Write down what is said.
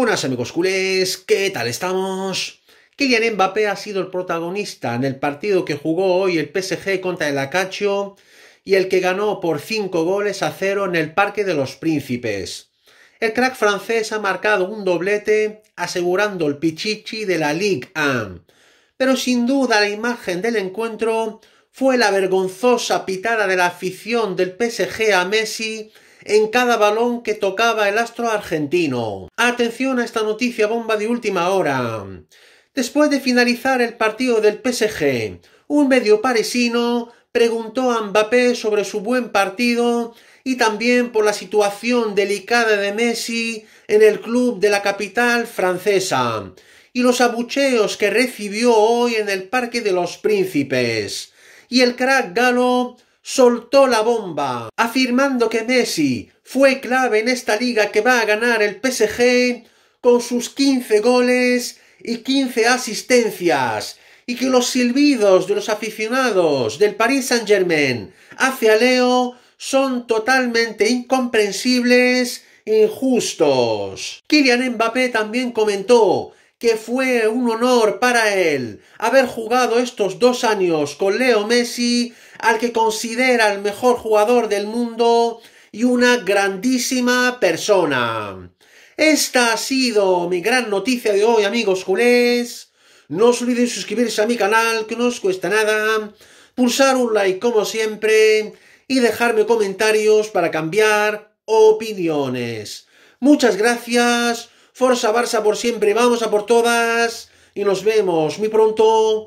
Buenas amigos culés, ¿qué tal estamos? Kylian Mbappé ha sido el protagonista en el partido que jugó hoy el PSG contra el Acacho y el que ganó por 5 goles a 0 en el Parque de los Príncipes. El crack francés ha marcado un doblete asegurando el pichichi de la Ligue 1. Pero sin duda la imagen del encuentro fue la vergonzosa pitada de la afición del PSG a Messi en cada balón que tocaba el astro argentino. Atención a esta noticia bomba de última hora. Después de finalizar el partido del PSG, un medio parisino preguntó a Mbappé sobre su buen partido y también por la situación delicada de Messi en el club de la capital francesa y los abucheos que recibió hoy en el Parque de los Príncipes. Y el crack galo soltó la bomba, afirmando que Messi fue clave en esta liga que va a ganar el PSG con sus 15 goles y 15 asistencias, y que los silbidos de los aficionados del Paris Saint-Germain hacia Leo son totalmente incomprensibles e injustos. Kylian Mbappé también comentó que fue un honor para él haber jugado estos dos años con Leo Messi al que considera el mejor jugador del mundo y una grandísima persona. Esta ha sido mi gran noticia de hoy, amigos culés. No os olvidéis suscribirse a mi canal, que no os cuesta nada. Pulsar un like como siempre y dejarme comentarios para cambiar opiniones. Muchas gracias. Forza Barça por siempre. Vamos a por todas. Y nos vemos muy pronto